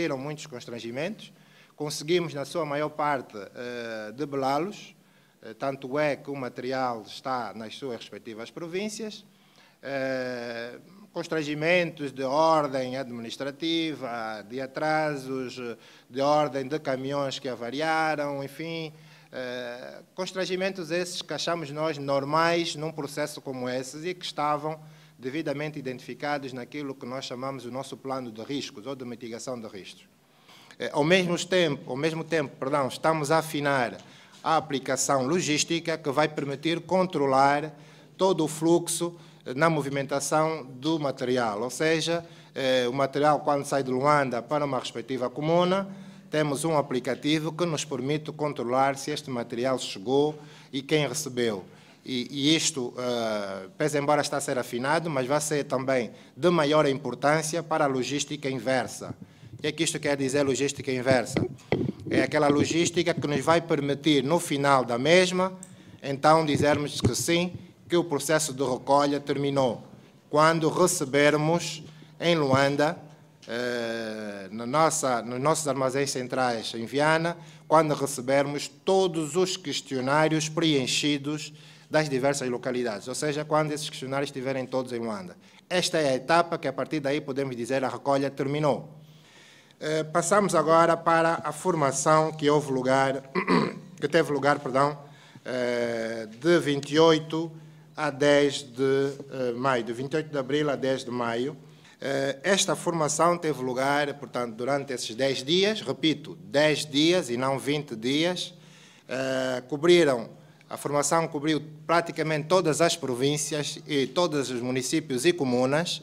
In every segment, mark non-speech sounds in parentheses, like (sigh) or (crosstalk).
existiram muitos constrangimentos, conseguimos, na sua maior parte, eh, debelá-los, eh, tanto é que o material está nas suas respectivas províncias. Eh, constrangimentos de ordem administrativa, de atrasos, de ordem de caminhões que avariaram, enfim, constrangimentos esses que achamos nós normais num processo como esse e que estavam devidamente identificados naquilo que nós chamamos o nosso plano de riscos ou de mitigação de riscos. É, ao mesmo tempo, ao mesmo tempo, perdão, estamos a afinar a aplicação logística que vai permitir controlar todo o fluxo eh, na movimentação do material, ou seja, eh, o material quando sai de Luanda para uma respectiva comuna, temos um aplicativo que nos permite controlar se este material chegou e quem recebeu e, e isto, uh, pese embora está a ser afinado, mas vai ser também de maior importância para a logística inversa. O que é que isto quer dizer, logística inversa? É aquela logística que nos vai permitir, no final da mesma, então dizermos que sim, que o processo de recolha terminou. Quando recebermos em Luanda, eh, na nossa, nos nossos armazéns centrais em Viana, quando recebermos todos os questionários preenchidos das diversas localidades, ou seja, quando esses questionários estiverem todos em Luanda. Esta é a etapa que, a partir daí, podemos dizer a recolha terminou. Eh, passamos agora para a formação que houve lugar, (clears throat) que teve lugar, perdão, eh, de 28 a 10 de eh, maio, de 28 de abril a 10 de maio. Esta formação teve lugar, portanto, durante esses 10 dias, repito, 10 dias e não 20 dias, cobriram a formação cobriu praticamente todas as províncias e todos os municípios e comunas,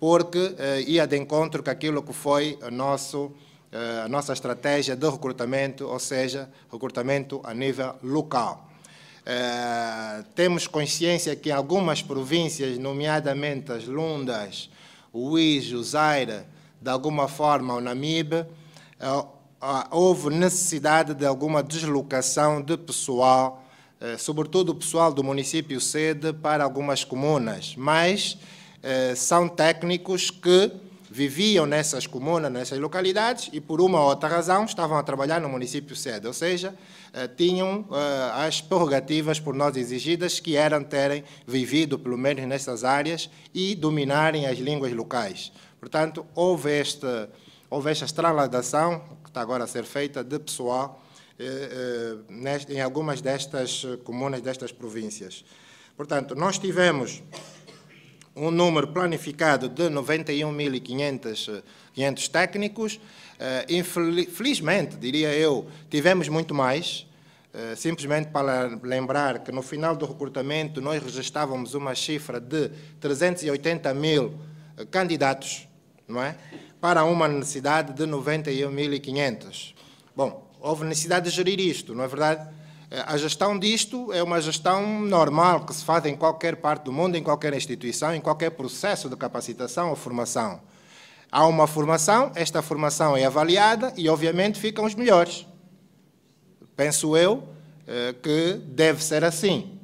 porque eh, ia de encontro com aquilo que foi o nosso, eh, a nossa estratégia de recrutamento, ou seja, recrutamento a nível local. Eh, temos consciência que em algumas províncias, nomeadamente as Lundas, o Uís, o Zaire, de alguma forma o Namibe, eh, ah, houve necessidade de alguma deslocação de pessoal eh, sobretudo o pessoal do município sede, para algumas comunas, mas eh, são técnicos que viviam nessas comunas, nessas localidades, e por uma ou outra razão estavam a trabalhar no município sede, ou seja, eh, tinham as prerrogativas por nós exigidas, que eram terem vivido, pelo menos nessas áreas, e dominarem as línguas locais. Portanto, houve, este, houve esta estraladação, que está agora a ser feita, de pessoal eh, eh, em algumas destas eh, comunas, destas províncias. Portanto, nós tivemos um número planificado de 91.500 técnicos. Infelizmente, diria eu, tivemos muito mais. Simplesmente para lembrar que no final do recrutamento nós registrávamos uma cifra de 380 mil candidatos, não é? Para uma necessidade de 91.500. Bom, houve necessidade de gerir isto, não é verdade? Eh, a gestão disto é uma gestão normal que se faz em qualquer parte do mundo, em qualquer instituição, em qualquer processo de capacitação ou formação. Há uma formação, esta formação é avaliada e, obviamente, ficam os melhores. Penso eu eh, que deve ser assim.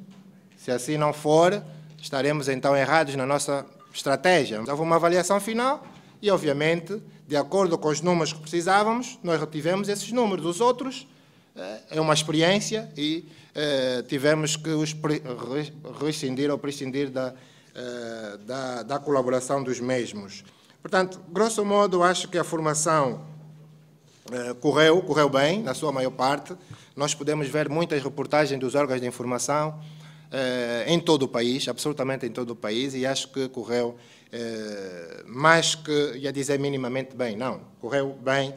Se assim não for, estaremos então errados na nossa estratégia. Houve uma avaliação final e, obviamente, de acordo com os números que precisávamos, nós retivemos esses números. Os outros eh, é uma experiência e eh, tivemos que os rescindir ou prescindir da, eh, da, da, colaboração dos mesmos. Portanto, grosso modo, acho que a formação correu, correu bem, na sua maior parte. Nós podemos ver muitas reportagens dos órgãos de informação em todo o país, absolutamente em todo o país, e acho que correu bem eh, mas que ia dizer minimamente bem. Não, correu bem.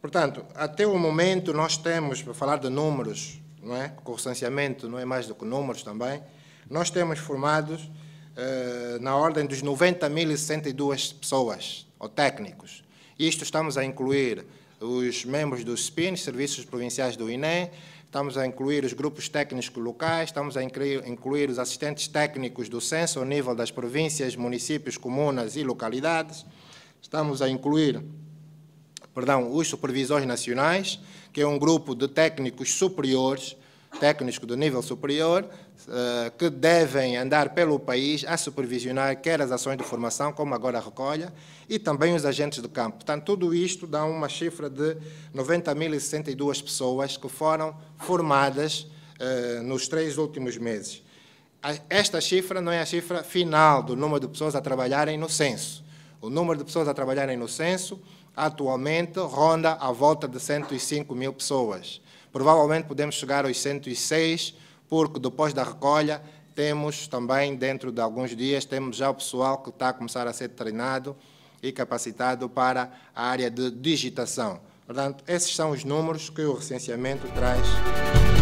Portanto, até o momento nós temos, para falar de números, não é? o recenseamento não é mais do que números também. Nós temos formados eh, na ordem dos 90.062 pessoas, ou técnicos. Isto estamos a incluir os membros dos SPIN, Serviços Provinciais do inem estamos a incluir os grupos técnicos locais, estamos a incluir, os assistentes técnicos do censo ao nível das províncias, municípios, comunas e localidades, estamos a incluir perdão, os supervisores nacionais, que é um grupo de técnicos superiores técnicos do nível superior eh, que devem andar pelo país a supervisionar quer as ações de formação, como agora a recolha, e também os agentes do campo. Portanto, tudo isto dá uma cifra de 90.062 pessoas que foram formadas eh, nos três últimos meses. Esta cifra não é a cifra final do número de pessoas a trabalharem no censo. O número de pessoas a trabalharem no censo atualmente ronda à volta de 105 mil pessoas. Provavelmente podemos chegar aos 106, porque depois da recolha temos também, dentro de alguns dias, temos já o pessoal que está a começar a ser treinado e capacitado para a área de digitação. Portanto, esses são os números que o recenseamento traz.